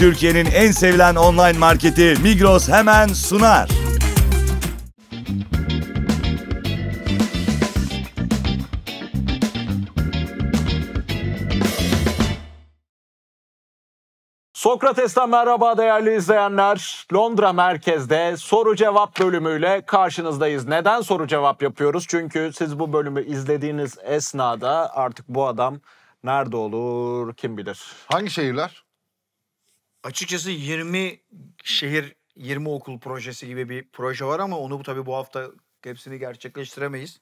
Türkiye'nin en sevilen online marketi Migros hemen sunar. Sokrates'ten merhaba değerli izleyenler. Londra merkezde soru cevap bölümüyle karşınızdayız. Neden soru cevap yapıyoruz? Çünkü siz bu bölümü izlediğiniz esnada artık bu adam nerede olur kim bilir. Hangi şehirler? Açıkçası 20 şehir 20 okul projesi gibi bir proje var ama onu bu tabii bu hafta hepsini gerçekleştiremeyiz.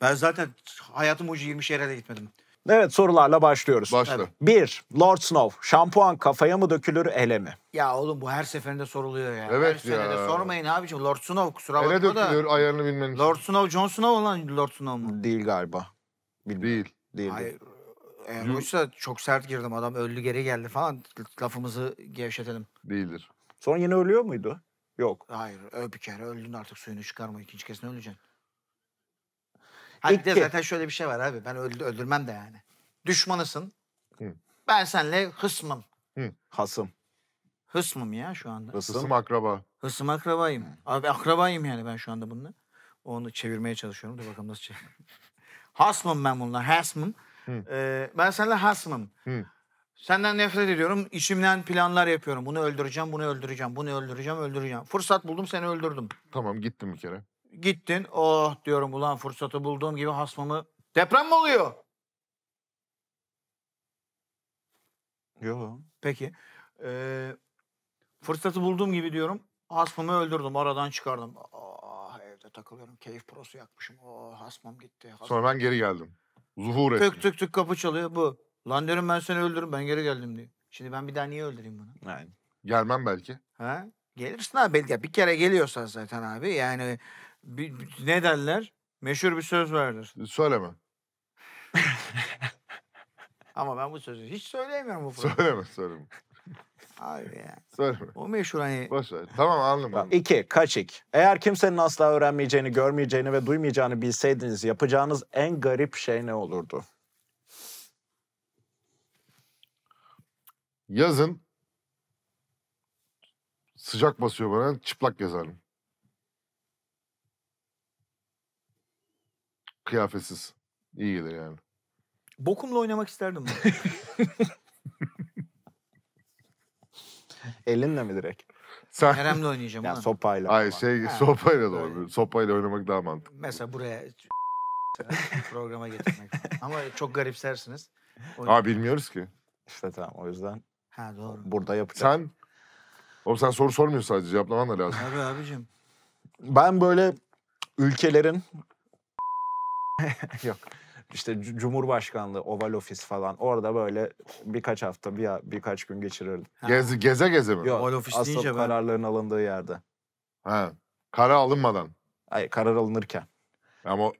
Ben zaten hayatım boyunca 20 şehre de gitmedim. Evet sorularla başlıyoruz. Başla. Evet. Bir, Lord Snow, şampuan kafaya mı dökülür ele mi? Ya oğlum bu her seferinde soruluyor ya. Evet her ya. Her sormayın abiciğim. Lord Snow kusura bakma ele da. Ele dökülür ayarını bilmeniz. Lord Snow, Jon Snow olan Lord Snow mu? Değil galiba. Bilmiyorum. Değil. Değil. Hayır. Değil. E, Dün... Oysa çok sert girdim adam öldü geri geldi falan lafımızı gevşetelim. Değildir. Sonra yine ölüyor muydu? Yok. Hayır öl bir kere öldün artık suyunu çıkarma ikinci kez kesine öleceksin. Hani de zaten şöyle bir şey var abi ben öldü, öldürmem de yani. Düşmanısın. Hı. Ben senle hısmım. Hı. Hasım. Hısmım ya şu anda. Hısım, Hısım akraba. Hısım akrabayım. Abi akrabayım yani ben şu anda bununla. Onu çevirmeye çalışıyorum. Dur bakalım nasıl çevir. Hasmım ben bununla. Hasmım. Ee, ben seninle hasmım. Senden nefret ediyorum. İçimden planlar yapıyorum. Bunu öldüreceğim, bunu öldüreceğim, bunu öldüreceğim, öldüreceğim. Fırsat buldum seni öldürdüm. Tamam gittim bir kere. Gittin. Oh diyorum ulan fırsatı bulduğum gibi hasmımı. Deprem mi oluyor? Yok. Peki. Ee, fırsatı bulduğum gibi diyorum. Hasmımı öldürdüm. Aradan çıkardım. Ah oh, evde takılıyorum. Keyif prosu yakmışım. Oh hasmım gitti. Hasmım. Sonra ben geri geldim. Zuhur etti. Tık tık tık kapı çalıyor bu. Lan diyorum ben seni öldürürüm ben geri geldim diyor. Şimdi ben bir daha niye öldüreyim bunu? Yani. Gelmem belki. Ha? Gelirsin abi. Ya bir kere geliyorsa zaten abi yani bir, bir- ne derler? Meşhur bir söz vardır. E, söyleme. Ama ben bu sözü hiç söyleyemiyorum bu programda. Söyleme söyleme. Abi ya. Söyleme. O meşhur hani. Boş ver. Tamam anladım, anladım. İki, kaçik. Eğer kimsenin asla öğrenmeyeceğini, görmeyeceğini ve duymayacağını bilseydiniz yapacağınız en garip şey ne olurdu? Yazın sıcak basıyor bana çıplak yazarım. Kıyafetsiz. İyi gelir yani. Bokumla oynamak isterdim. Elinle mi direkt? Sen... Kerem'le oynayacağım. ya ulan. sopayla. Hayır falan. şey sopayla da olmuyor. Sopayla oynamak daha mantıklı. Mesela buraya programa getirmek. Ama çok garipsersiniz. Aa bilmiyoruz ki. İşte tamam o yüzden Ha doğru. burada yapacağım. Sen Oğlum sen soru sormuyorsun sadece cevaplaman da lazım. Abi abicim. Ben böyle ülkelerin yok işte Cumhurbaşkanlığı Oval Ofis falan orada böyle birkaç hafta bir birkaç gün geçirirdim. Gez, geze geze mi? Yok, Oval Ofis asıl deyince ben- kararların alındığı yerde. Ha. karar alınmadan. Hayır karar alınırken. Ama ö-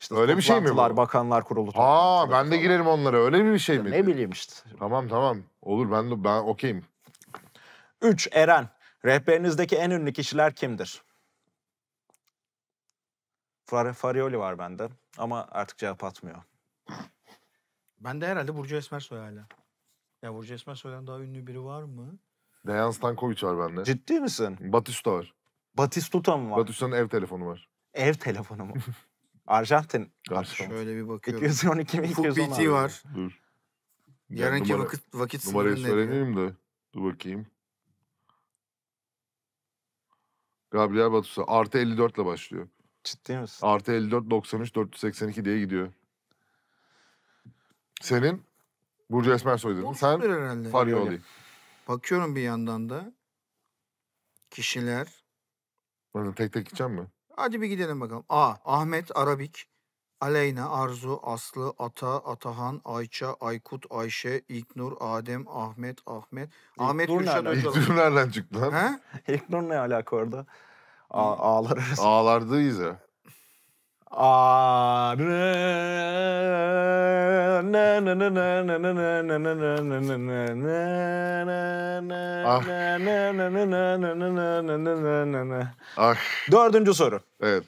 İşte Öyle bir şey mi bu? toplantılar, Bakanlar kurulu. ha ben de girerim onlara. Öyle bir şey mi? Ne bileyim işte. Tamam tamam. Olur ben de ben okeyim. 3. Eren. Rehberinizdeki en ünlü kişiler kimdir? Far Farioli var bende ama artık cevap atmıyor. Ben de herhalde Burcu Esmersoy hala. Ya Burcu Esmersoy'dan daha ünlü biri var mı? Dejan Stankovic var bende. Ciddi misin? Batista var. Batistuta mı var? Batista'nın ev telefonu var. Ev telefonu mu? Arjantin. Arjantin. Şöyle bir bakıyorum. 212 mi 210 PT var. Dur. Yarınki numara, vakit, vakit numarayı söyleyeyim de. Dur bakayım. Gabriel Batusta. Artı 54 ile başlıyor. Ciddi misin? Artı 54, 93, 482 diye gidiyor. Senin Burcu Esmer soydun. Sen herhalde. Faryoli. Bakıyorum bir yandan da. Kişiler. Bakın tek tek gideceğim mi? Hadi bir gidelim bakalım. A. Ahmet Arabik. Aleyna, Arzu, Aslı, Ata, Atahan, Ayça, Aykut, Ayşe, İknur, Adem, Ahmet, Ahmet. Ahmet İlknur Gülşen nereden? nereden çıktı lan? He? İlknur ne alaka orada? A- ağlar arası. Ağlardayız ya. ah. Dördüncü soru. Evet.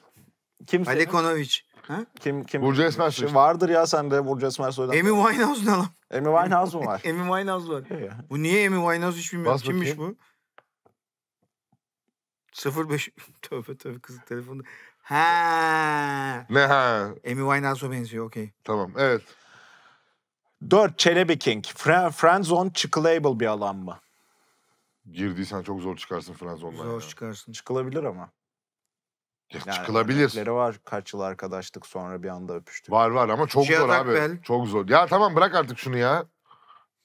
Kim? Ali Konoviç. Ha? Kim kim? Burcu Esmer Soy. Vardır ya sende Burcu Esmer Soy'dan. Amy Winehouse ne lan? Amy Winehouse mu var? Amy Winehouse var. bu niye Amy Winehouse hiç bilmiyorum. Kimmiş bu? 05 tövbe tövbe kızın telefonda. Ha. Ne ha? Amy Winehouse'a benziyor okey. Tamam evet. 4 Çelebi King. Fre Friendzone çıkılable bir alan mı? Girdiysen çok zor çıkarsın Friendzone'dan. Zor ya. çıkarsın. Çıkılabilir ama. Ya yani çıkılabilir. var kaç yıl arkadaşlık sonra bir anda öpüştük. Var var ama çok Cihat şey zor Akbel. abi. Çok zor. Ya tamam bırak artık şunu ya.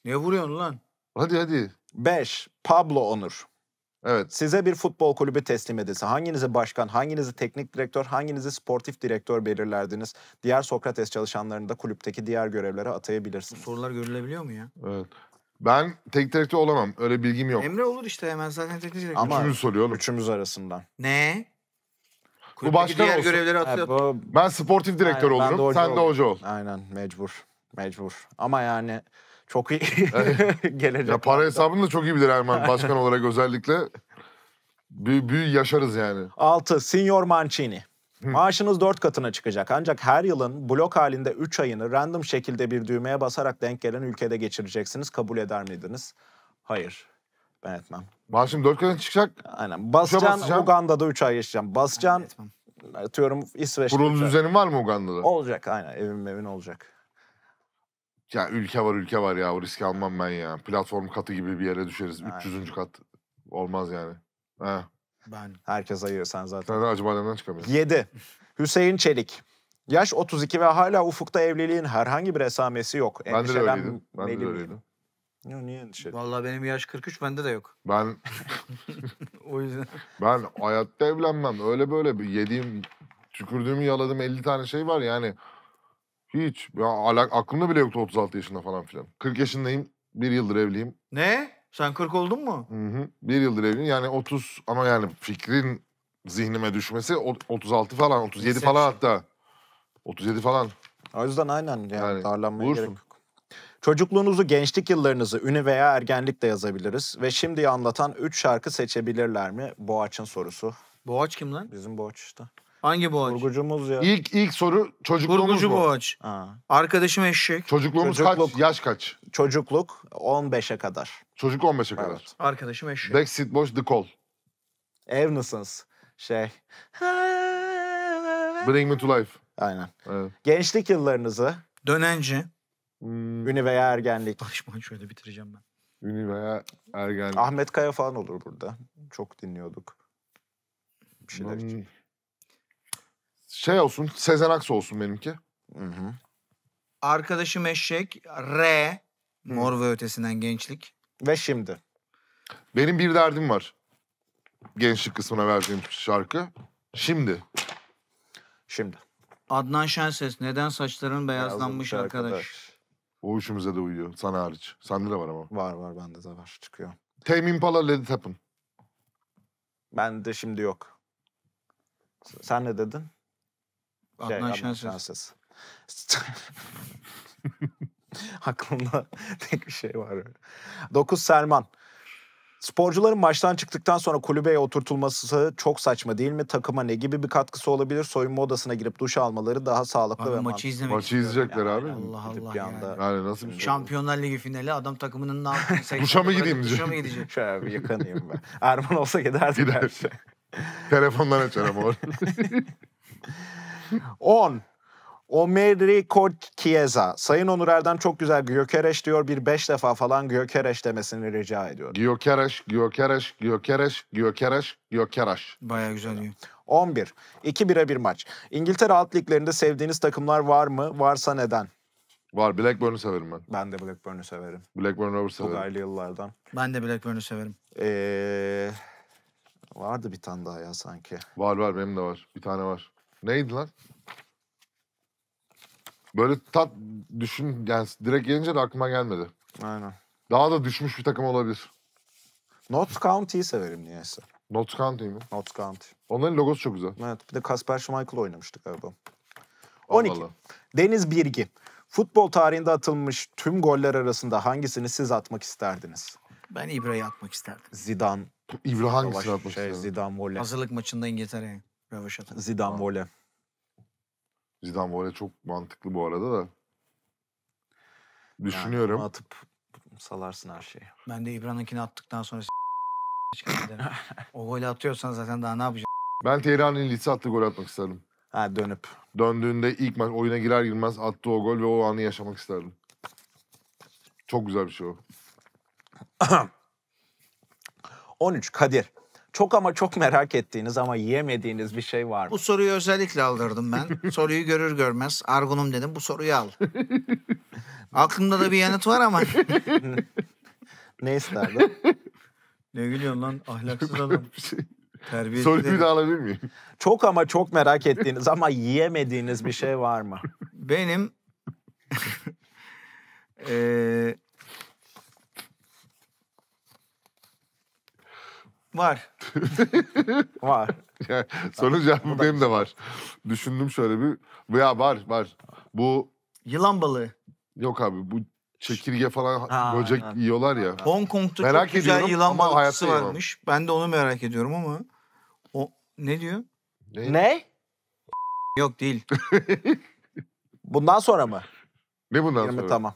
Ne vuruyorsun lan? Hadi hadi. 5. Pablo Onur. Evet. Size bir futbol kulübü teslim edilse hanginizi başkan, hanginizi teknik direktör, hanginizi sportif direktör belirlerdiniz? Diğer Sokrates çalışanlarını da kulüpteki diğer görevlere atayabilirsiniz. Sorular görülebiliyor mu ya? Evet. Ben tek direktör olamam. Öyle bilgim yok. Emre olur işte hemen zaten teknik direktör. Ama üçümüz soruyor oğlum. Üçümüz arasından. Ne? Kulüpteki bu başkan diğer olsun. görevleri e, atıyor. bu... Ben sportif direktör Aynen, ben de olurum. Sen de hoca ol. Aynen mecbur. Mecbur. Ama yani çok iyi gelecek. Ya para hesabını da çok iyi bilir Erman başkan olarak özellikle. Büyü, büyü yaşarız yani. 6. Signor Mancini. Maaşınız 4 katına çıkacak ancak her yılın blok halinde 3 ayını random şekilde bir düğmeye basarak denk gelen ülkede geçireceksiniz. Kabul eder miydiniz? Hayır. Ben etmem. Maaşım 4 katına çıkacak. Aynen. Basacaksın Uganda'da 3 ay yaşayacağım. Basacaksın atıyorum İsveç'te. Kurulu düzenin var mı Uganda'da? Olacak aynen evim evin olacak. Ya ülke var ülke var ya. O riski almam ben ya. Platform katı gibi bir yere düşeriz. Ha. 300. kat. Olmaz yani. He. Ben. Herkes ayır sen zaten. Sen de acaba neden çıkamıyorsun? 7. Hüseyin Çelik. Yaş 32 ve hala ufukta evliliğin herhangi bir esamesi yok. Ben de, de öyleydim. Ben de, öyleydim. Ya niye endişe? Vallahi benim yaş 43 bende de yok. Ben o yüzden ben hayatta evlenmem. Öyle böyle bir yediğim tükürdüğümü yaladım 50 tane şey var yani. Hiç. Ya alak aklımda bile yoktu 36 yaşında falan filan. 40 yaşındayım. Bir yıldır evliyim. Ne? Sen 40 oldun mu? Hı hı. Bir yıldır evliyim. Yani 30 ama yani fikrin zihnime düşmesi 36 falan, 37 falan hatta. 37 falan. O yüzden aynen yani, Yani darlanmaya bulursun. gerek yok. Çocukluğunuzu, gençlik yıllarınızı ünü veya ergenlik de yazabiliriz. Ve şimdi anlatan 3 şarkı seçebilirler mi? Boğaç'ın sorusu. Boğaç kim lan? Bizim Boğaç işte. Hangi boğaç? Kurgucumuz ya. İlk ilk soru çocukluğumuz Kurgucu mu? boğaç. Ha. Arkadaşım eşek. Çocukluğumuz Çocukluk. kaç? Yaş kaç? Çocukluk 15'e kadar. Çocuk 15'e kadar. Arkadaşım eşek. Backstreet Boys The Call. Evanescence. Şey. Bring Me To Life. Aynen. Evet. Gençlik yıllarınızı. Dönenci. Hmm. Üni veya ergenlik. Barışman şöyle bitireceğim ben. Üni veya ergenlik. Ahmet Kaya falan olur burada. Çok dinliyorduk. Bir şeyler hmm. için. Şey olsun Sezen Aksu olsun benimki. Hı hı. Arkadaşım Eşek, R, Mor ve Ötesinden Gençlik. Ve şimdi. Benim bir derdim var. Gençlik kısmına verdiğim şarkı. Şimdi. Şimdi. Adnan Şenses, Neden Saçların Beyazlanmış Arkadaş. arkadaş. O işimize de uyuyor. Sana hariç. Sende de var ama. Var var bende de var çıkıyor. Tame Impala, Let It Bende şimdi yok. Sen ne dedin? Adnan şey, Adnan Şensiz. Aklımda tek bir şey var. 9 Selman. Sporcuların maçtan çıktıktan sonra kulübeye oturtulması çok saçma değil mi? Takıma ne gibi bir katkısı olabilir? Soyunma odasına girip duş almaları daha sağlıklı abi, ve maçı izlemek Maçı izleyecekler yani. abi. Allah Allah bir anda... yani. nasıl bir şey? Şampiyonlar Ligi finali adam takımının ne yaptığını Duşa mı gideyim diyecek. Duşa mı gidecek? Şöyle abi yıkanayım ben. Erman olsa giderdi. Gider. Şey. Telefondan açar ama. 10. Omeri Kortkieza. Sayın Onur Erdem çok güzel Gyökereş diyor. Bir beş defa falan Gyökereş demesini rica ediyorum. Gyökereş, Gyökereş, Gyökereş, Gyökereş, Gyökereş. Baya güzel diyor. 11. 2 bire bir maç. İngiltere alt liglerinde sevdiğiniz takımlar var mı? Varsa neden? Var. Blackburn'u severim ben. Ben de Blackburn'u severim. Blackburn Rovers severim. Çok ayrı yıllardan. Ben de Blackburn'u severim. Ee, vardı bir tane daha ya sanki. Var var benim de var. Bir tane var. Neydi lan? Böyle tat düşün yani direkt gelince de aklıma gelmedi. Aynen. Daha da düşmüş bir takım olabilir. Not County'yi severim niyeyse. Not County mi? Not County. Onların logosu çok güzel. Evet bir de Kasper Schmeichel oynamıştık galiba. 12. Allah. Deniz Birgi. Futbol tarihinde atılmış tüm goller arasında hangisini siz atmak isterdiniz? Ben İbra'yı atmak isterdim. Zidane. İbra hangisini atmak şey, isterdin? Zidane volley. Hazırlık maçında İngiltere'ye. Röveşat'ın. Zidane vole. Zidane vole çok mantıklı bu arada da. Düşünüyorum. Yani atıp salarsın her şeyi. Ben de İbrahim'inkini attıktan sonra o golü atıyorsan zaten daha ne yapacaksın? Ben Tehrani'nin lise attığı gol atmak isterdim. Ha dönüp. Döndüğünde ilk maç oyuna girer girmez attığı o gol ve o anı yaşamak isterdim. Çok güzel bir şey o. 13 Kadir çok ama çok merak ettiğiniz ama yiyemediğiniz bir şey var mı? Bu soruyu özellikle aldırdım ben. soruyu görür görmez argunum dedim bu soruyu al. Aklımda da bir yanıt var ama. ne isterdin? ne gülüyorsun lan ahlaksız adam. Şey- Terbiye Soruyu bir daha alabilir miyim? Çok ama çok merak ettiğiniz ama yiyemediğiniz bir şey var mı? Benim ee, Var. var. Yani sonuç cevabı benim de var. Düşündüm şöyle bir. Ya var var. Bu... Yılan balığı. Yok abi bu çekirge falan ha, böcek ha. yiyorlar ya. Hong Kong'da merak çok güzel yılan balıkçısı varmış. Yemem. Ben de onu merak ediyorum ama. O ne diyor? Ne? ne? Yok değil. bundan sonra mı? Ne bundan 20, sonra? Tamam.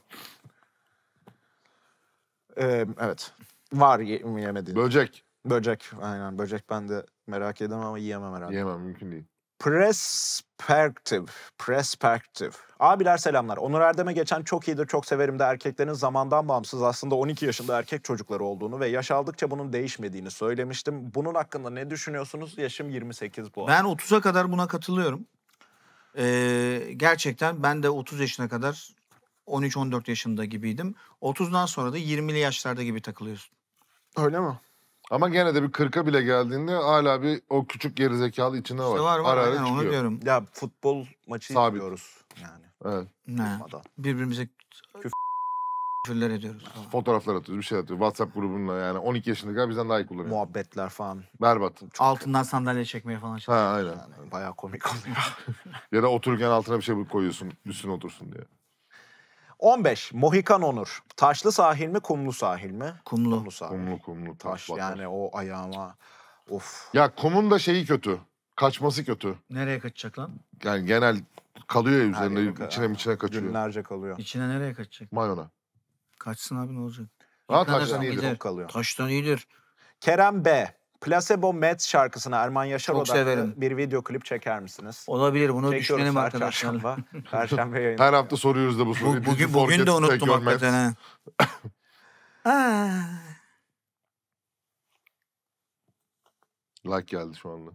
Ee, evet. Var yemediğin. Böcek. Böcek aynen. Böcek ben de merak edemem ama yiyemem herhalde. Yiyemem mümkün değil. Perspective. Perspective. Abiler selamlar. Onur Erdem'e geçen çok iyidir, çok severim de erkeklerin zamandan bağımsız aslında 12 yaşında erkek çocukları olduğunu ve yaş aldıkça bunun değişmediğini söylemiştim. Bunun hakkında ne düşünüyorsunuz? Yaşım 28 bu. Ben 30'a kadar buna katılıyorum. Ee, gerçekten ben de 30 yaşına kadar 13-14 yaşında gibiydim. 30'dan sonra da 20'li yaşlarda gibi takılıyorsun. Öyle mi? Ama gene de bir 40'a bile geldiğinde hala bir o küçük geri zekalı içinde var. İşte var var ara yani onu diyorum. Ya futbol maçı Sabit. yapıyoruz yani. Evet. Ne? Birbirimize Küf küfürler ediyoruz falan. Fotoğraflar atıyoruz, bir şey atıyoruz. WhatsApp grubunla yani 12 yaşındaki kadar bizden daha iyi kullanıyor. Muhabbetler falan. Berbat. Çok Altından sandalye çekmeye falan çalışıyor. Ha aynen. Yani bayağı komik oluyor. ya da otururken altına bir şey koyuyorsun, üstüne otursun diye. 15. Mohikan Onur. Taşlı sahil mi, kumlu sahil mi? Kumlu. Kumlu sahil. Kumlu kumlu. Taş batar. yani o ayağıma. Of. Ya kumun da şeyi kötü. Kaçması kötü. Nereye kaçacak lan? Yani genel kalıyor ya üzerinde. yere içine kadar. içine kaçıyor. Günlerce kalıyor. İçine nereye kaçacak? Mayona. Kaçsın abi ne olacak? Ha, taştan iyidir. Taştan iyidir. Kerem B. Placebo Mets şarkısına Erman Yaşar Çok severim. bir video klip çeker misiniz? Olabilir bunu Çekiyoruz düşünelim her arkadaşlar. Çarşamba, Perşembe yayını. Her hafta soruyoruz da bu soruyu. Bu, bugün, bugün de unuttum hakikaten like geldi şu anda.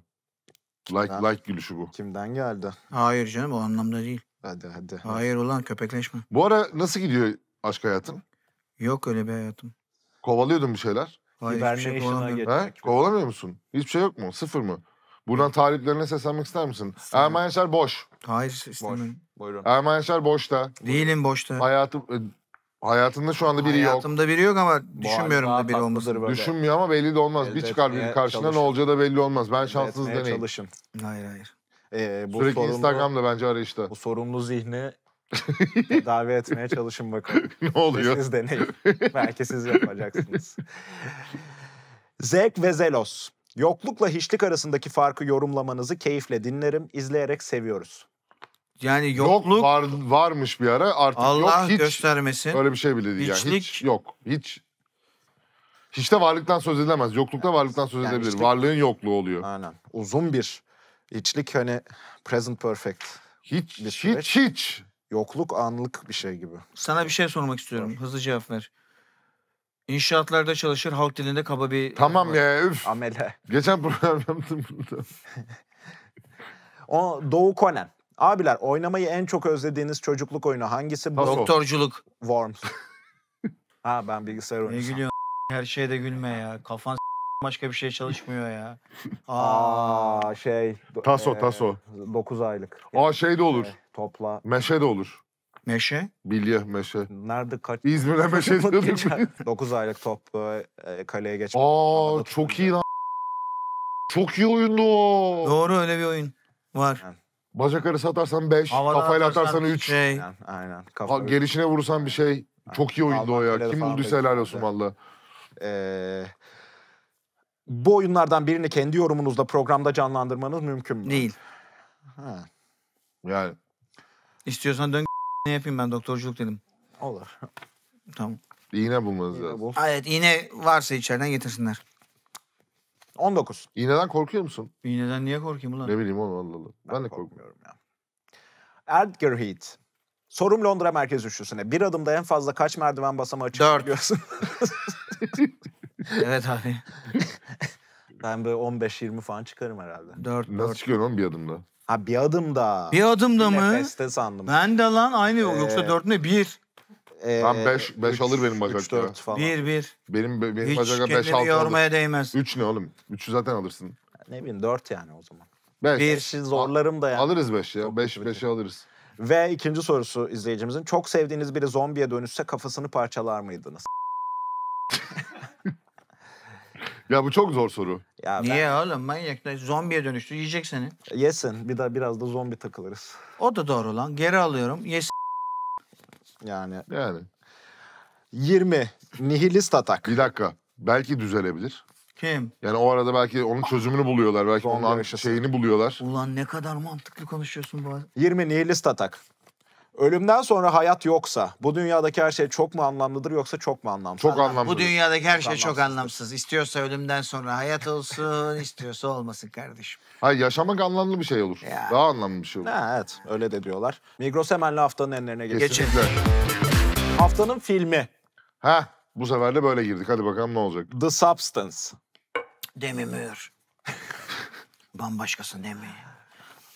Like like gülüşü bu. Kimden geldi? Hayır canım o anlamda değil. Hadi hadi. Hayır ulan köpekleşme. Bu ara nasıl gidiyor aşk hayatın? Yok öyle bir hayatım. Kovalıyordun bir şeyler. Hayır, hibernation'a şey geçmek. He? Kovalamıyor musun? Hiçbir şey yok mu? Sıfır mı? Buradan taliplerine seslenmek ister misin? İstemem. Erman Yaşar boş. Hayır istemem. Boş. Buyurun. Erman Yaşar boşta. Değilim boşta. Hayatı e, Hayatında şu anda biri Hayatımda yok. Hayatımda biri yok ama düşünmüyorum da biri olmasını. Düşünmüyor ama belli de olmaz. Elde bir çıkar bir karşına çalışın. ne olacağı da belli olmaz. Ben şanssız deneyim. çalışın. Hayır hayır. Ee, bu Sürekli sorumlu, Instagram'da bence arayışta. Bu sorumlu zihni Tedavi etmeye çalışın bakalım. ne oluyor? Siz deneyin. Belki siz yapacaksınız. Zevk ve Zelos. Yoklukla hiçlik arasındaki farkı yorumlamanızı keyifle dinlerim. izleyerek seviyoruz. Yani yokluk... Yok var, varmış bir ara artık Allah yok hiç. göstermesin. Öyle bir şey bile değil Hiçlik... yani. Hiç yok. Hiç. Hiç de varlıktan söz edilemez. Yoklukta varlıktan söz yani edebilir. Hiçlik... Varlığın yokluğu oluyor. Aynen. Uzun bir hiçlik hani present perfect. Hiç, hiç, hiç. Yokluk anlık bir şey gibi. Sana bir şey sormak istiyorum. Sor. Hızlı cevap ver. İnşaatlarda çalışır halk dilinde kaba bir... Tamam ya üf. Amele. Geçen yaptım burada. o Doğu Conan. Abiler oynamayı en çok özlediğiniz çocukluk oyunu hangisi? Bu? Doktorculuk. Worms. ha ben bilgisayar oynuyorum. Ne gülüyorsun? Her şeyde gülme ya. Kafan başka bir şey çalışmıyor ya. Aa, Aa şey. do- Taso, e, taso. 9 aylık. Aa şey de olur. E, topla. Meşe de olur. Meşe. Bilye, meşe. Nerede kaç? İzmir'e meşe diyorduk 9 aylık top e, kaleye geçmek. Aa Havada çok iyi tutunca. lan. Çok iyi oyundu o. Doğru öyle bir oyun var. Bacak arası atarsan 5, kafayla atarsan 3. Şey, Aynen. aynen. Kafa Ha, üç. vurursan bir şey. Çok iyi oyundu o ya. Kim bulduysa da helal olsun valla. Ee, bu oyunlardan birini kendi yorumunuzla programda canlandırmanız mümkün mü? Değil. Ha. Yani. İstiyorsan dön ne yapayım ben doktorculuk dedim. Olur. Tamam. İğne bulmanız lazım. Bul. Evet iğne varsa içeriden getirsinler. 19. İğneden korkuyor musun? İğneden niye korkayım ulan? Ne bileyim oğlum Allah Allah. Ben, ben de korkmuyorum ya. Edgar Heat. Sorum Londra merkez üçlüsüne. Bir adımda en fazla kaç merdiven basamağı çıkabiliyorsun? Dört. Evet abi. ben böyle 15-20 falan çıkarım herhalde. 4 Nasıl 4. çıkıyor lan bir adımda? Ha bir adımda. Bir adımda mı? Nefeste sandım. Ben de lan aynı ee, yoksa 4 ne? 1. Ee, Tam 5 5 alır benim bacakta. 3 falan. 1 1. Benim benim Hiç bacakta 5 6 yormaya değmez. 3 ne oğlum? 3'ü zaten alırsın. Ne bileyim 4 yani o zaman. 5. şey zorlarım da yani. Alırız 5 ya. 5 beş, 5'i şey. alırız. Ve ikinci sorusu izleyicimizin. Çok sevdiğiniz biri zombiye dönüşse kafasını parçalar mıydınız? Ya bu çok zor soru. Ya Niye ben... oğlum manyak zombiye dönüştü yiyecek seni. Yesin bir daha biraz da zombi takılırız. O da doğru lan geri alıyorum yes. Yani. Yani. 20. Nihilist atak. Bir dakika belki düzelebilir. Kim? Yani o arada belki onun çözümünü buluyorlar. Belki Zombi onun yaşasın. şeyini buluyorlar. Ulan ne kadar mantıklı konuşuyorsun bu arada. 20 nihilist atak. Ölümden sonra hayat yoksa bu dünyadaki her şey çok mu anlamlıdır yoksa çok mu anlamsız? Çok anlamlı. Bu dünyadaki her şey çok anlamsız. İstiyorsa ölümden sonra hayat olsun, istiyorsa olmasın kardeşim. Hayır yaşamak anlamlı bir şey olur. Ya. Daha anlamlı bir şey olur. evet öyle de diyorlar. Migros hemenle haftanın enlerine geçelim. Kesinlikle. Haftanın filmi. Ha bu sefer de böyle girdik. Hadi bakalım ne olacak. The Substance. Demi Moore. Bambaşkasın değil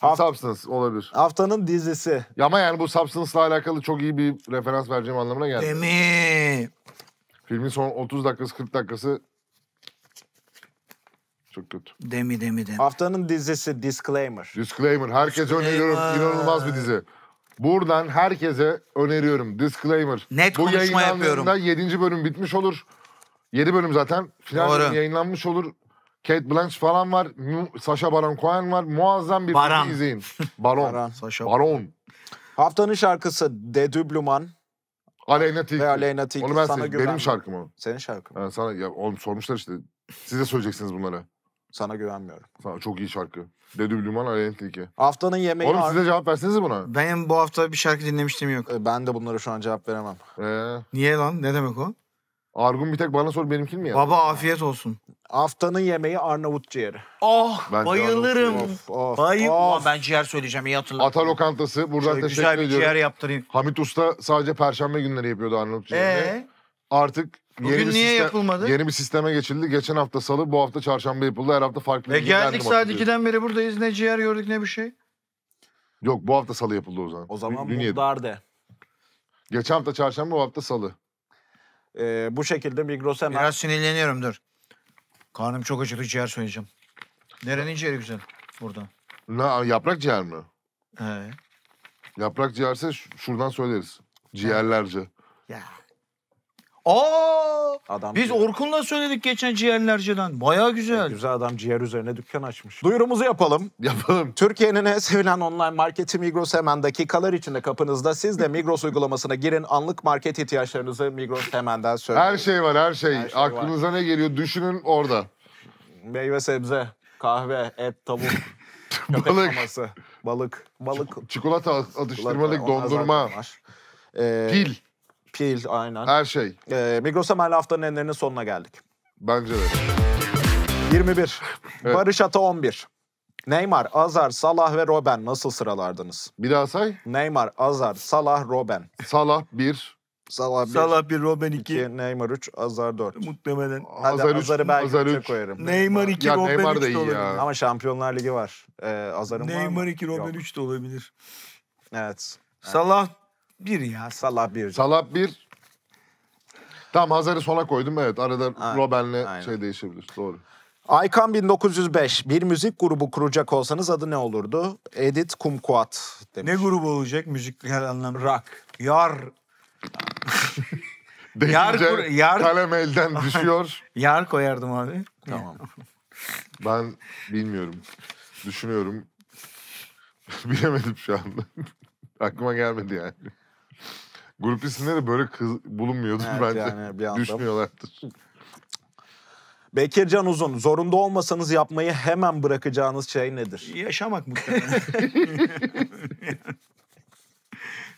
Haft- Substance olabilir. Haftanın dizisi. Ya Ama yani bu Substance'la alakalı çok iyi bir referans vereceğim anlamına geldi. Değil mi? Filmin son 30 dakikası 40 dakikası çok kötü. Demi demi demi. Haftanın dizisi disclaimer. Disclaimer. Herkese Disclaimer. öneriyorum. İnanılmaz bir dizi. Buradan herkese öneriyorum. Disclaimer. Net Bu konuşma yayınlandığında yapıyorum. 7. bölüm bitmiş olur. 7 bölüm zaten. Final yayınlanmış olur. Kate Blanchett falan var. Sasha Baron Cohen var. Muazzam bir Baran. film izleyin. Baron. Baran. Sasha. Baron. Haftanın şarkısı De Dubluman. Aleyna Tilki. Ve Aleyna Tilki. Onu ben sana güvenmiyorum. benim şarkım o. Senin şarkın. Yani sana, ya, oğlum sormuşlar işte. Siz de söyleyeceksiniz bunları. Sana güvenmiyorum. Sana çok iyi şarkı. De Dubluman Aleyna Tilki. Haftanın yemeği Oğlum siz de cevap verseniz buna. Ben bu hafta bir şarkı dinlemiştim yok. E, ben de bunlara şu an cevap veremem. Ee? Niye lan? Ne demek o? Argun bir tek bana sor benimkini mi ya? Baba afiyet olsun. Haftanın yemeği Arnavut ciğeri. Oh Bence bayılırım. Arnavut ciğeri. Of, of, Bayılırım. Of. Ben ciğer söyleyeceğim iyi hatırladım. Ata lokantası buradan Şöyle teşekkür güzel bir ciğer yaptırayım. Hamit Usta sadece perşembe günleri yapıyordu Arnavut ciğerini. Ee? Artık yeni bir niye sistem, yapılmadı? Yeni bir sisteme geçildi. Geçen hafta salı, bu hafta çarşamba yapıldı. Her hafta farklı. E bir geldik saat 2'den beri buradayız. Ne ciğer gördük ne bir şey. Yok bu hafta salı yapıldı o zaman. O zaman bu dün yedim. Geçen hafta çarşamba, bu hafta salı. E, bu şekilde Migros hemen... Biraz sinirleniyorum dur. Karnım çok acıktı ciğer söyleyeceğim. Nerenin ciğeri güzel burada? Ne, yaprak ciğer mi? He. Yaprak ciğerse şuradan söyleriz. Ciğerlerce. Ya. Aa! Adam biz ciğer. Orkun'la söyledik geçen ciğerlerceden. Baya güzel. E, güzel adam ciğer üzerine dükkan açmış. Duyurumuzu yapalım. Yapalım. Türkiye'nin en sevilen online marketi Migros hemen dakikalar içinde kapınızda. Siz de Migros uygulamasına girin. Anlık market ihtiyaçlarınızı Migros hemenden söyleyin. Her şey var her şey. Her şey Aklınıza var. ne geliyor düşünün orada. Meyve sebze, kahve, et, tavuk. balık. balık. Balık. Çikolata atıştırmalık dondurma. Ee, Pil. Pil aynen. Her şey. Ee, Migros Amel haftanın enlerinin sonuna geldik. Bence de. 21. Evet. Barış Ata 11. Neymar, Azar, Salah ve Robben nasıl sıralardınız? Bir daha say. Neymar, Azar, Salah, Robben. Salah 1. Salah 1. Salah 1, Robben 2. Neymar 3, Azar 4. Muhtemelen. Hadi Azar Azar'ı ben Azar üçe koyarım. Neymar 2, ya Robben Neymar 3 de iyi olabilir. Ya. Ama Şampiyonlar Ligi var. Ee, Azar'ın var mı? Neymar 2, Robben Yok. 3 de olabilir. Evet. Salah bir ya Salah bir. Salah bir. Tamam Hazar'ı sola koydum evet. Arada aynen, Robben'le şey değişebilir. Doğru. Aykan 1905. Bir müzik grubu kuracak olsanız adı ne olurdu? Edit Kumquat demiş. Ne grubu olacak müzik her anlamda? Rock. Yar. Deyince yar, yar, kalem elden düşüyor. yar koyardım abi. Tamam. ben bilmiyorum. Düşünüyorum. Bilemedim şu anda. Aklıma gelmedi yani. Grup isimleri de böyle kız bulunmuyordur evet, bence. Yani bir anda... Düşmüyorlardır. Bekircan Uzun, zorunda olmasanız yapmayı hemen bırakacağınız şey nedir? Yaşamak muhtemelen.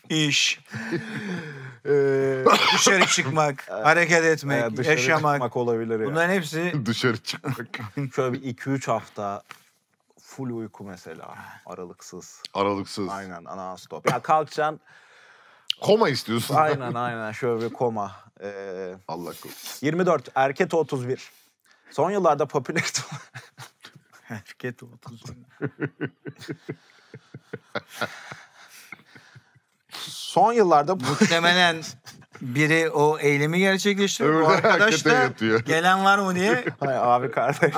İş. Ee, dışarı çıkmak, hareket etmek, yani dışarı yaşamak. Çıkmak olabilir ya. Bunların hepsi... dışarı çıkmak. Şöyle bir iki üç hafta full uyku mesela. Aralıksız. Aralıksız. Aynen non stop. Ya kalkacaksın Koma istiyorsun. Aynen aynen şöyle bir koma. Ee, Allah korusun. 24 erkek 31. Son yıllarda popüler erkek 31. Son yıllarda muhtemelen biri o eylemi gerçekleştiriyor. Bu Öbürleri arkadaş da gelen var mı diye. Hay abi kardeş.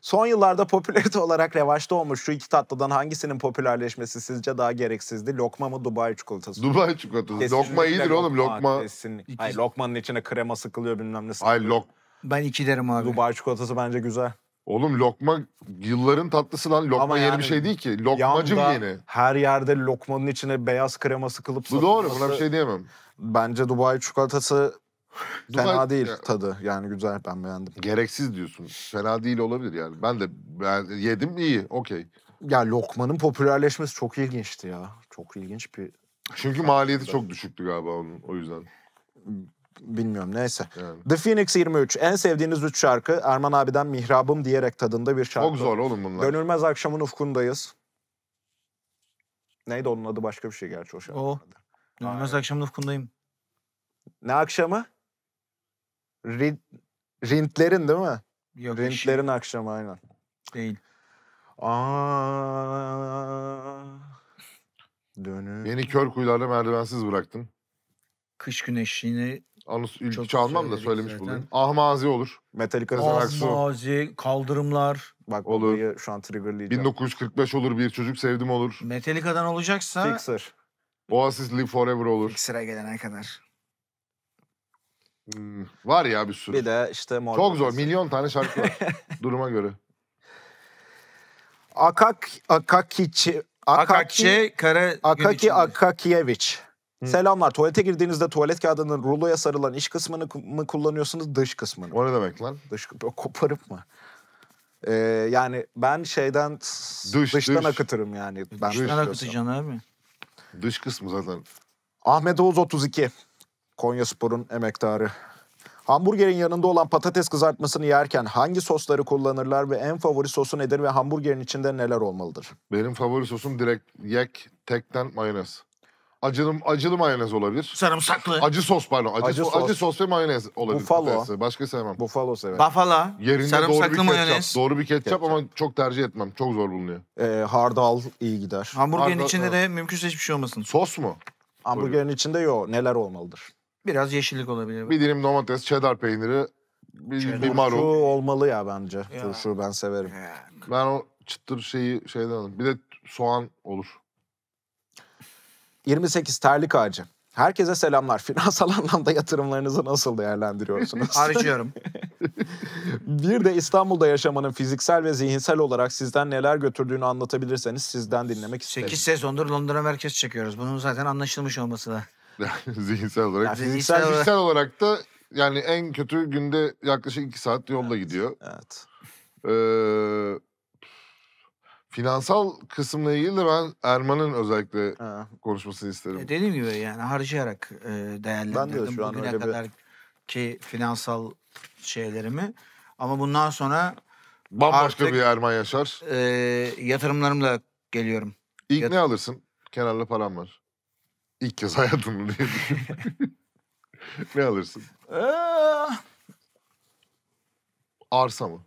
Son yıllarda popülerite olarak revaçta olmuş şu iki tatlıdan hangisinin popülerleşmesi sizce daha gereksizdi? Lokma mı Dubai çikolatası? Dubai çikolatası. lokma iyidir oğlum lokma. Kesinlikle. Hayır lokmanın içine krema sıkılıyor bilmem ne sıkılıyor. Ay lok Ben iki derim abi. Dubai çikolatası bence güzel. Oğlum lokma yılların tatlısı lan. Lokma Ama yeni bir şey değil ki. Lokmacı mı yeni? her yerde lokmanın içine beyaz krema sıkılıp Bu doğru. Buna bir şey diyemem. Bence Dubai çikolatası Dubai... Fena değil tadı yani güzel ben beğendim. Gereksiz diyorsun. Fena değil olabilir yani. Ben de ben yedim iyi okey. Ya lokmanın popülerleşmesi çok ilginçti ya. Çok ilginç bir... Çünkü şey maliyeti çok düşüktü galiba onun o yüzden. Bilmiyorum neyse. Yani. The Phoenix 23 en sevdiğiniz üç şarkı Erman abiden Mihrabım diyerek tadında bir şarkı. Çok zor oğlum bunlar. Dönülmez akşamın ufkundayız. Neydi onun adı başka bir şey gerçi o şarkı. O. Dönülmez akşamın ufkundayım. Ne akşamı? Rid, Rintlerin değil mi? Yok, Rintlerin şey. akşamı aynen. Değil. Aa, dönün. Beni kör kuyularda merdivensiz bıraktın. Kış güneşini Anus ilk çalmam da söylemiş zaten. bulayım. Ahmazi olur. Metallica Sezen Ahmazi, kaldırımlar. Bak olur. şu an triggerlayacağım. 1945 olur, Bir Çocuk Sevdim olur. Metallica'dan olacaksa... Fixer. Oasis Live Forever olur. Fixer'a gelene kadar. Hmm, var ya bir sürü. Bir de işte Mor Çok zor. Milyon tane şarkı var. duruma göre. Akak Akakiçi Akakçe Kara Akaki Akakiyeviç. Selamlar. Tuvalete girdiğinizde tuvalet kağıdının ruloya sarılan iç kısmını mı kullanıyorsunuz, dış kısmını? O ne demek lan? Dış koparıp mı? Ee, yani ben şeyden dış, dıştan dış. akıtırım yani. Ben dıştan akıtacaksın abi. Dış kısmı zaten. Ahmet Oğuz 32. Konya Spor'un emektarı. Hamburgerin yanında olan patates kızartmasını yerken hangi sosları kullanırlar ve en favori sosu nedir ve hamburgerin içinde neler olmalıdır? Benim favori sosum direkt yek tekten mayonez. Acılı, acılı mayonez olabilir. Sarımsaklı. Acı sos pardon. Acı, Acı so- sos. acı sos ve mayonez olabilir. Buffalo. Patatesi. Başka sevmem. Buffalo sever. Bafala. Yerinde doğru bir sarımsaklı ketçap. mayonez. Doğru bir ketçap, Ketçap. ama çok tercih etmem. Çok zor bulunuyor. Ee, hardal iyi gider. Hamburgerin Harbi- içinde de mümkünse hiçbir şey olmasın. Sos mu? Hamburgerin içinde yok. neler olmalıdır? Biraz yeşillik olabilir. Bir dilim domates, cheddar peyniri, bir, Cheddar. bir marul. Turşu olmalı ya bence. Ya. Turşu ben severim. Ya. Ben o çıtır şeyi şeyden alırım. Bir de soğan olur. 28 terlik ağacı. Herkese selamlar. Finansal anlamda yatırımlarınızı nasıl değerlendiriyorsunuz? Harcıyorum. bir de İstanbul'da yaşamanın fiziksel ve zihinsel olarak sizden neler götürdüğünü anlatabilirseniz sizden dinlemek isterim. 8 sezondur Londra merkez çekiyoruz. Bunun zaten anlaşılmış olması da. zihinsel olarak. Yani zihinsel, zihinsel, olarak... olarak da yani en kötü günde yaklaşık iki saat yolla evet, gidiyor. Evet. Ee, finansal kısımla ilgili de ben Erman'ın özellikle ha. konuşmasını isterim. E dediğim gibi yani harcayarak e, değerlendirdim ben de bugüne öyle kadar bir... finansal şeylerimi. Ama bundan sonra bambaşka artık, bir Erman Yaşar. E, yatırımlarımla geliyorum. İlk Yat- ne alırsın? Kenarlı param var. İlk kez hayatımda diye Ne alırsın? Ee? Arsa mı?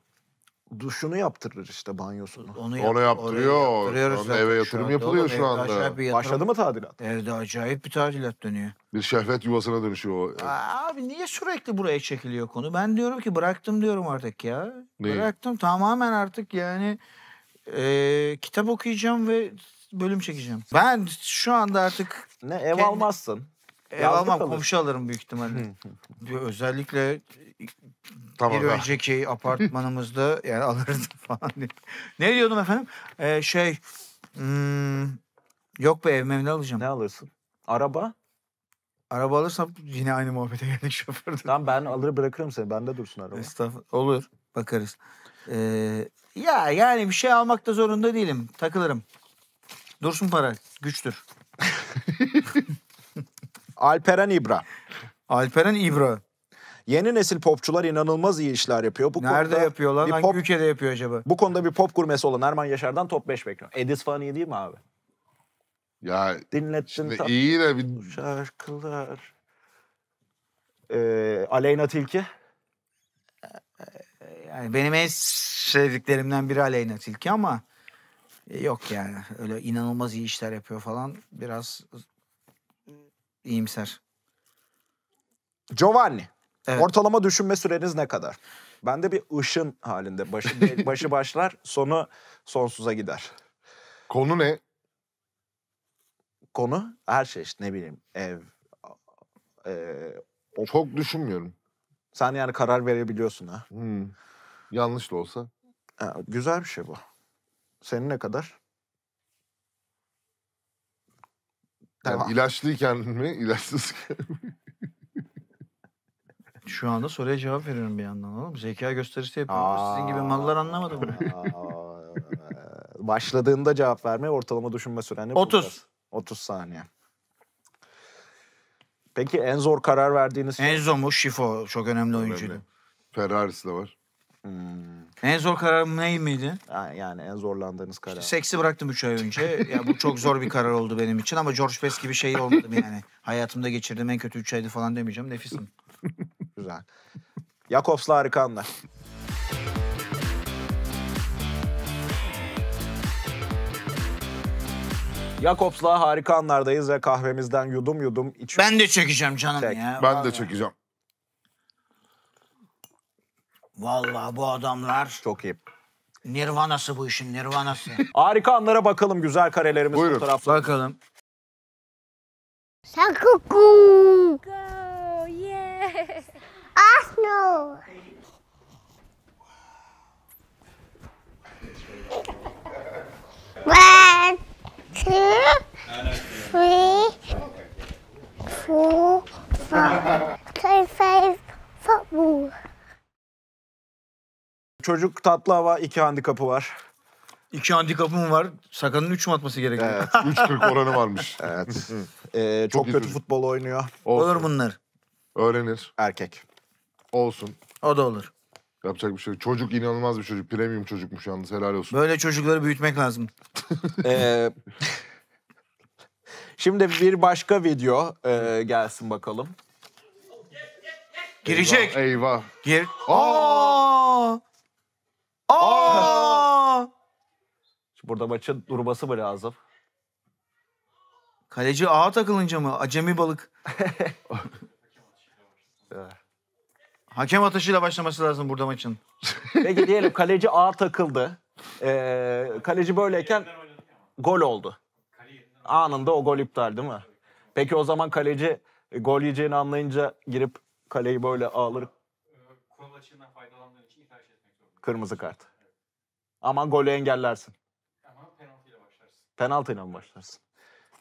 Duşunu yaptırır işte banyosunu. Onu, yap- Onu yaptırıyor. yaptırıyoruz eve yatırım anda. yapılıyor şu anda. Başladı mı tadilat? Evde acayip bir tadilat dönüyor. Bir şehvet yuvasına dönüşüyor o. Abi niye sürekli buraya çekiliyor konu? Ben diyorum ki bıraktım diyorum artık ya. Neyi? Bıraktım tamamen artık yani e, kitap okuyacağım ve bölüm çekeceğim. Ben şu anda artık... Ne ev kendi... almazsın. Ev Yazlık almam alır. komşu alırım büyük ihtimalle. Özellikle tamam bir önceki apartmanımızda yani alırdım falan diye. Ne diyordum efendim? Ee, şey hmm, yok be ev ne alacağım? Ne alırsın? Araba? Araba alırsam yine aynı muhabbete geldik şoförde. Tamam ben alır bırakırım seni. Bende dursun araba. Estağfurullah. Olur. Bakarız. Ee, ya yani bir şey almak da zorunda değilim. Takılırım. Dursun Paral güçtür. Alperen İbra. Alperen İbra. Yeni nesil popçular inanılmaz iyi işler yapıyor. Bu Nerede konuda yapıyorlar? Bir Hangi pop, ülkede yapıyor acaba? Bu konuda bir pop gurmesi olan Erman Yaşar'dan top 5 bekliyorum. Edis falan iyi değil mi abi? Ya Dinlettin işte iyi de bir... şarkılar. Ee, Aleyna Tilki. Yani benim en sevdiklerimden biri Aleyna Tilki ama e, yok yani öyle inanılmaz iyi işler yapıyor falan biraz iyimser. Giovanni. Evet. Ortalama düşünme süreniz ne kadar? Ben de bir ışın halinde. Başı, başı başlar, sonu sonsuza gider. Konu ne? Konu her şey işte ne bileyim ev. E, o... Çok düşünmüyorum. Sen yani karar verebiliyorsun ha. Hmm. Yanlış da olsa. Ha, güzel bir şey bu. Senin ne kadar? Yani Devam. mi, ilaçsızken mi? Şu anda soruya cevap veriyorum bir yandan oğlum. Zeka gösterisi yapıyorum. Sizin gibi mallar anlamadı bunu. Başladığında cevap verme ortalama düşünme süreni 30. Bulacağız. 30 saniye. Peki en zor karar verdiğiniz... Şey? Enzo mu Şifo çok önemli oyuncuydu. Ferraris de var. Hmm. En zor kararım neydi? Yani en zorlandığınız karar. İşte seksi bıraktım 3 ay önce. ya bu çok zor bir karar oldu benim için ama George Best gibi şey olmadım yani. Hayatımda geçirdim en kötü 3 aydı falan demeyeceğim. Nefisim. Güzel. Jakobs'la harika anlar. Jakobs'la harika anlardayız ve kahvemizden yudum yudum içiyoruz. Ben de çekeceğim canım Çek. ya. Ben de çekeceğim. Vallahi bu adamlar Çok iyi. nirvanası bu işin nirvanası. Harika anlara bakalım güzel karelerimiz Buyurun. fotoğraflar. Bakalım. Sakuku. Go, yeah. Arsenal. One, two, three, four, five. Play five football. Çocuk tatlı hava iki handikapı var. İki handikapım var. Sakanın 3 mü atması gerekiyor? Evet. 3.40 oranı varmış. Evet. ee, çok, çok kötü çocuk. futbol oynuyor. Olsun. Olur bunlar. Öğrenir. Erkek. Olsun. O da olur. Yapacak bir şey Çocuk inanılmaz bir çocuk. Premium çocukmuş yalnız helal olsun. Böyle çocukları büyütmek lazım. ee, şimdi bir başka video e, gelsin bakalım. Girecek. Eyvah. eyvah. Gir. Aa! Burada maçın durması mı lazım? Kaleci ağa takılınca mı? Acemi balık. Hakem atışıyla başlaması lazım burada maçın. Peki diyelim kaleci ağa takıldı. Ee, kaleci böyleyken gol oldu. Anında o gol iptal değil mi? Peki o zaman kaleci gol yiyeceğini anlayınca girip kaleyi böyle ağlar. Ee, Kırmızı kart. Aman golü engellersin. Penaltıyla mı başlarsın?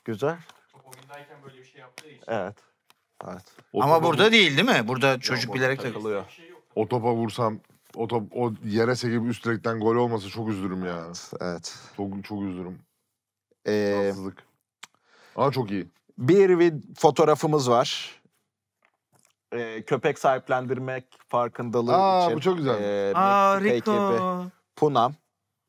Güzel. Oyundayken böyle bir şey yaptığı için. Evet. Evet. O Ama topa burada değil değil mi? Burada çocuk bu bilerek takılıyor. takılıyor. şey O topa vursam o top o yere sekip üst direkten gol olmasa çok üzülürüm ya. Evet. Çok çok üzülürüm. Ee, Haksızlık. Ama çok iyi. bir vid- fotoğrafımız var. Ee, köpek sahiplendirmek farkındalığı Aa için. bu çok güzel. e, ee, Aa Meksika Rico. Punam.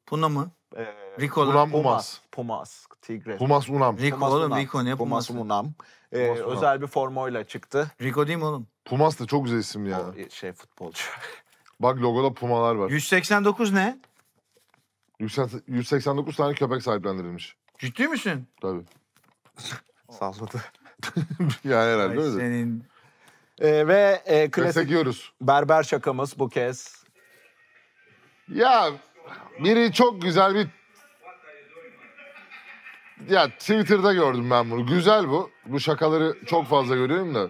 Puna mı? e, Rico Unam Pumas. Pumas. Tigres. Pumas Unam. Rico Pumas oğlum Unam. Rico ne Pumas Pumas'ı? Unam. Ee, Pumas Unam. özel bir formoyla çıktı. Rico değil mi oğlum? Pumas da çok güzel isim ya. O e, şey futbolcu. Bak logoda pumalar var. 189 ne? 189 tane köpek sahiplendirilmiş. Ciddi misin? Tabii. Salladı. yani herhalde Ay öyle. Senin Ee, ve e, klasik berber şakamız bu kez. Ya biri çok güzel bir ya Twitter'da gördüm ben bunu. Güzel bu. Bu şakaları çok fazla görüyorum da.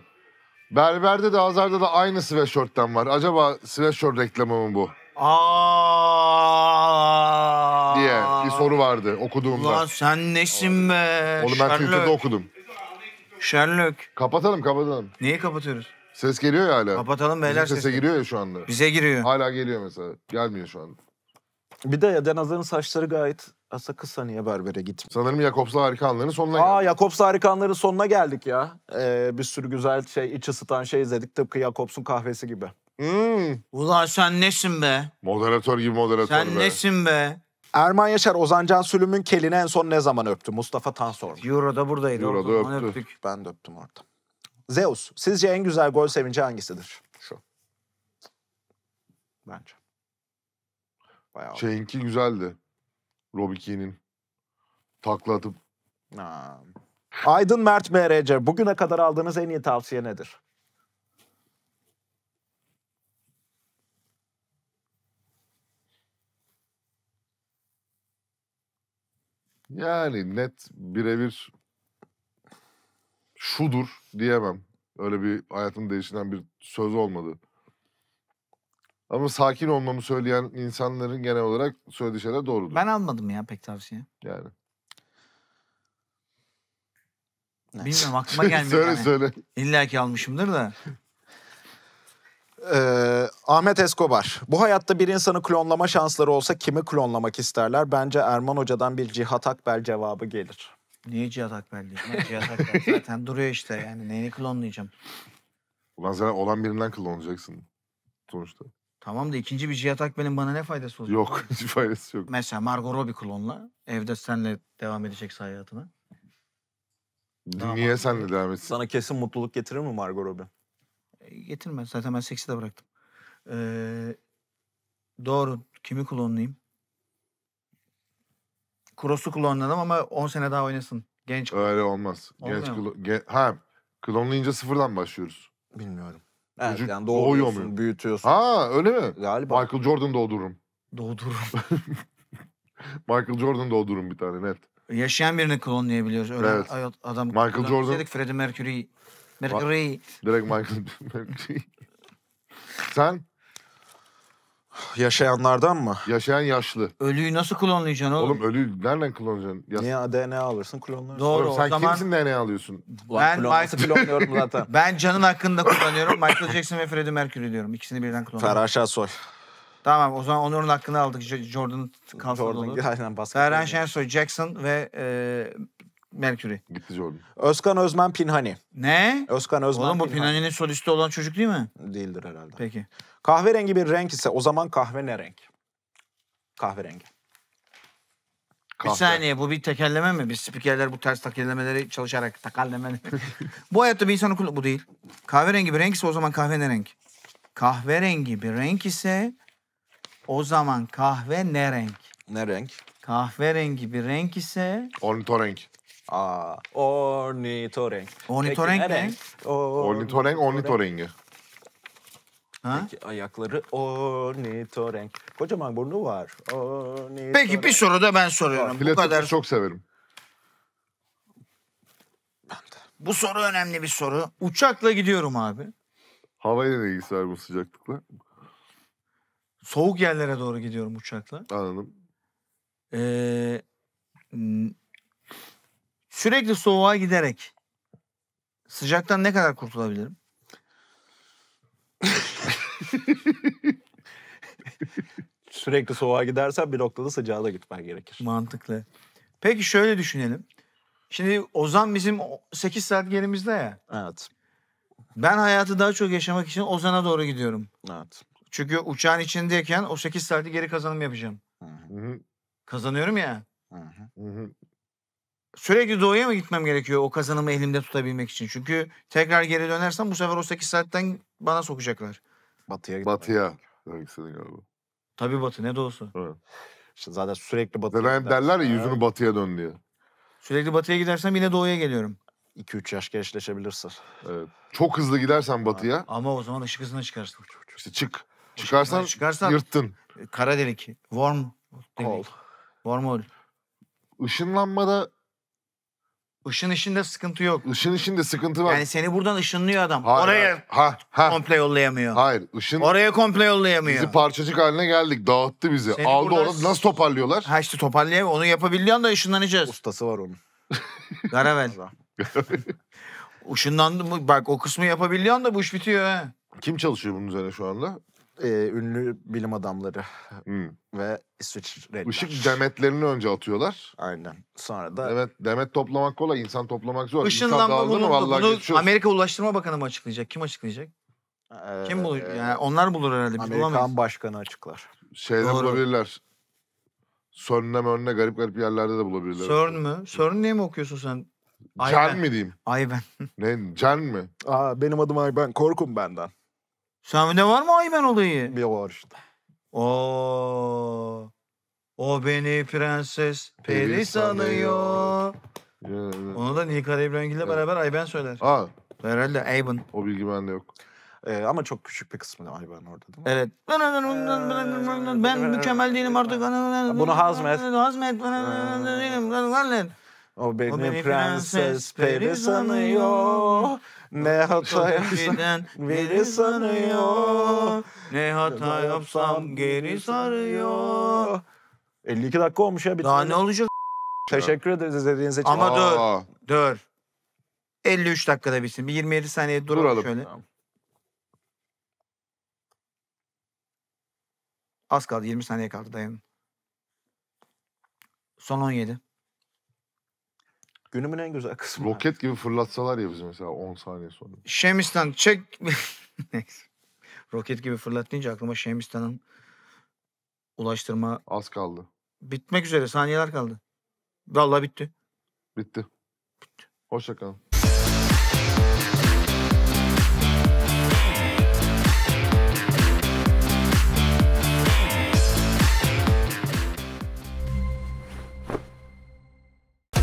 Berberde de Azar'da da aynı sweatshirt'ten var. Acaba sweatshirt reklamı mı bu? Aa. Diye bir soru vardı okuduğumda. Ulan sen nesin be? Onu ben Sherlock. Twitter'da okudum. Sherlock. Kapatalım kapatalım. Neyi kapatıyoruz? Ses geliyor ya hala. Kapatalım beyler Bizim sese giriyor ya şu anda. Bize giriyor. Hala geliyor mesela. Gelmiyor şu anda. Bir de ya Hazar'ın saçları gayet Asa kısa niye berbere gittim? Sanırım Jakobs'la harika anların sonuna geldik. Aa Jakobs'la harika anların sonuna geldik ya. Ee, bir sürü güzel şey, iç ısıtan şey izledik. Tıpkı Jakobs'un kahvesi gibi. Hmm. Ulan sen nesin be? Moderatör gibi moderatör Sen be. nesin be? Erman Yaşar, Ozan Can Sülüm'ün kelini en son ne zaman öptü? Mustafa Tan sormuş. Euro'da buradaydı. Euro'da öptü. Öptük. Ben de öptüm orada. Zeus, sizce en güzel gol sevinci hangisidir? Şu. Bence. Bayağı. Şeyinki güzeldi. Robiki'nin takla atıp. Aa. Aydın Mert MRC bugüne kadar aldığınız en iyi tavsiye nedir? Yani net birebir şudur diyemem. Öyle bir hayatın değişilen bir söz olmadı. Ama sakin olmamı söyleyen insanların genel olarak söylediği şeyler doğrudur. Ben almadım ya pek tavsiye. Yani. Bilmiyorum aklıma gelmiyor. söyle yani. söyle. İlla ki almışımdır da. Ee, Ahmet Escobar. Bu hayatta bir insanı klonlama şansları olsa kimi klonlamak isterler? Bence Erman Hoca'dan bir Cihat Akbel cevabı gelir. Niye Cihat Akbel diyeceğim? Cihat Akbel zaten duruyor işte yani. Neyini klonlayacağım? Ulan zaten olan birinden klonlayacaksın sonuçta. Tamam da ikinci bir Cihat Akben'in bana ne faydası olacak? Yok hiç faydası yok. Mesela Margot Robbie klonla evde senle devam edecek hayatına. Niye senle devam etsin? Sana kesin mutluluk getirir mi Margot Robbie? E, getirmez. Zaten ben seksi de bıraktım. Ee, doğru. Kimi klonlayayım? Kuros'u klonladım ama 10 sene daha oynasın. Genç Öyle olmaz. Olmuyor Genç klo- gen- ha klonlayınca sıfırdan başlıyoruz. Bilmiyorum. Evet Vücut yani doğuruyorsun, mu? büyütüyorsun. Ha öyle mi? Galiba. Michael Jordan doğdururum. Doğdururum. Michael Jordan doğdururum bir tane net. Yaşayan birini klonlayabiliyoruz. Öyle evet. adam Michael Jordan. Dedik Freddie Mercury. Mercury. Direkt Michael Mercury. Sen? Yaşayanlardan mı? Yaşayan yaşlı. Ölüyü nasıl klonlayacaksın oğlum? Oğlum ölüyü nereden klonlayacaksın? Yas- Niye DNA alırsın klonlarsın? Doğru Oğlum, o sen kimsin DNA alıyorsun? Ben- Michael klonlası klonluyorum zaten. ben canın hakkında kullanıyorum. Michael Jackson ve Freddie Mercury diyorum. İkisini birden klonluyorum. Ferhan Şensoy. Tamam o zaman Onur'un hakkını aldık. Jordan kalsın Jordan olur. aynen basketbol. Ferhan Şensoy, Jackson ve e, Mercury. Gitti Jordan. Özkan Özmen Pinhani. Ne? Özkan Özmen Oğlum bu Pinhani. Pinhani'nin solisti olan çocuk değil mi? Değildir herhalde. Peki. Kahverengi bir renk ise o zaman kahve ne renk? Kahverengi. Kahve. Bir saniye bu bir tekerleme mi? Biz spikerler bu ters tekerlemeleri çalışarak tekerlemeleri. bu hayatta bir insanı kullan... Bu değil. Kahverengi bir renk ise o zaman kahve ne renk? Kahverengi bir renk ise o zaman kahve ne renk? Ne renk? Kahverengi bir renk ise... Ornitorenk. Aa, ornitorenk. Ornitorenk Peki, ne? Ornitorenk, ornitorengi. Ha? Peki ayakları ornitorenk. Kocaman burnu var. Ornitorenk. Peki bir soru da ben soruyorum. Bu kadar. çok severim. Bu soru önemli bir soru. Uçakla gidiyorum abi. Havayla ne ilgisi var bu sıcaklıkla? Soğuk yerlere doğru gidiyorum uçakla. Anladım. Ee, Sürekli soğuğa giderek sıcaktan ne kadar kurtulabilirim? Sürekli soğuğa gidersen bir noktada sıcağa da gitmen gerekir. Mantıklı. Peki şöyle düşünelim. Şimdi Ozan bizim 8 saat gerimizde ya. Evet. Ben hayatı daha çok yaşamak için Ozan'a doğru gidiyorum. Evet. Çünkü uçağın içindeyken o 8 saati geri kazanım yapacağım. Hı-hı. Kazanıyorum ya. Hı-hı sürekli doğuya mı gitmem gerekiyor o kazanımı elimde tutabilmek için? Çünkü tekrar geri dönersem bu sefer o 8 saatten bana sokacaklar. Batıya gitmem. Batıya. Hangisini galiba? Tabii batı ne doğusu. Evet. İşte zaten sürekli batıya Zaten hep derler ya yüzünü batıya dön diye. Sürekli batıya gidersem yine doğuya geliyorum. 2-3 yaş gençleşebilirsin. Evet. Çok hızlı gidersen batıya. Ama o zaman ışık hızına çıkarsın. İşte çık. Çıkarsan, çıkarsan yırttın. Kara delik. Warm delik. Warm hole. Işınlanmada Işın işinde sıkıntı yok. Işın işinde sıkıntı var. Yani seni buradan ışınlıyor adam. Hayır, Oraya ha, ha. komple yollayamıyor. Hayır. Işın Oraya komple yollayamıyor. bizi parçacık haline geldik. Dağıttı bizi. Seni Aldı buradan- orada. Nasıl toparlıyorlar? Ha işte toparlayamıyor. Onu yapabildiğin da ışınlanacağız. Ustası var onun. Garavel. ver. Işınlandı mı? Bak o kısmı yapabildiğin da bu iş bitiyor ha. Kim çalışıyor bunun üzerine şu anda? e, ünlü bilim adamları hmm. ve İsviçreliler. Işık demetlerini önce atıyorlar. Aynen. Sonra da... Evet, demet toplamak kolay, insan toplamak zor. Işınlanma bunu, bunu geçiyoruz. Amerika Ulaştırma Bakanı mı açıklayacak? Kim açıklayacak? Ee, Kim bulur? Yani onlar bulur herhalde. Biz Amerikan bulamayız. Başkanı açıklar. Şeyden Doğru. bulabilirler. Sörn'le mörn'le garip garip yerlerde de bulabilirler. Sörn mü? Sörn diye mi okuyorsun sen? Can mi diyeyim? Ayben. ne? Can mi? Aa, benim adım Ayben. Korkun benden. Sende var mı Aymen olayı? Bir var işte. O, O beni prenses peri, peri sanıyor. sanıyor. Onu da Nilkar İbrahimgil ile evet. beraber Ayben söyler. Ha. Herhalde Ayben. O bilgi bende yok. Ee, ama çok küçük bir kısmı da Ayben orada değil mi? Evet. Ben, ben ee, mükemmel değilim artık. Bunu hazmet. Hazmet. O beni, o beni prenses, prenses peri sanıyor. Ne hata yapsam geri sarıyor. Ne hata yapsam geri sarıyor. 52 dakika olmuş ya. Daha ne olacak? Teşekkür ederiz izlediğiniz için. Ama dur. Dur. 53 dakikada bitsin. Bir 27 saniye duralım, duralım. şöyle. Tamam. Az kaldı. 20 saniye kaldı dayanın. Son 17. Günümün en güzel kısmı. Roket gibi fırlatsalar ya bizi mesela 10 saniye sonra. Şemistan çek. Roket gibi fırlat deyince aklıma Şemistan'ın ulaştırma. Az kaldı. Bitmek üzere saniyeler kaldı. Vallahi bitti. Bitti. Bitti. Hoşçakalın.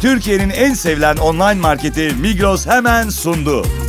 Türkiye'nin en sevilen online marketi Migros hemen sundu.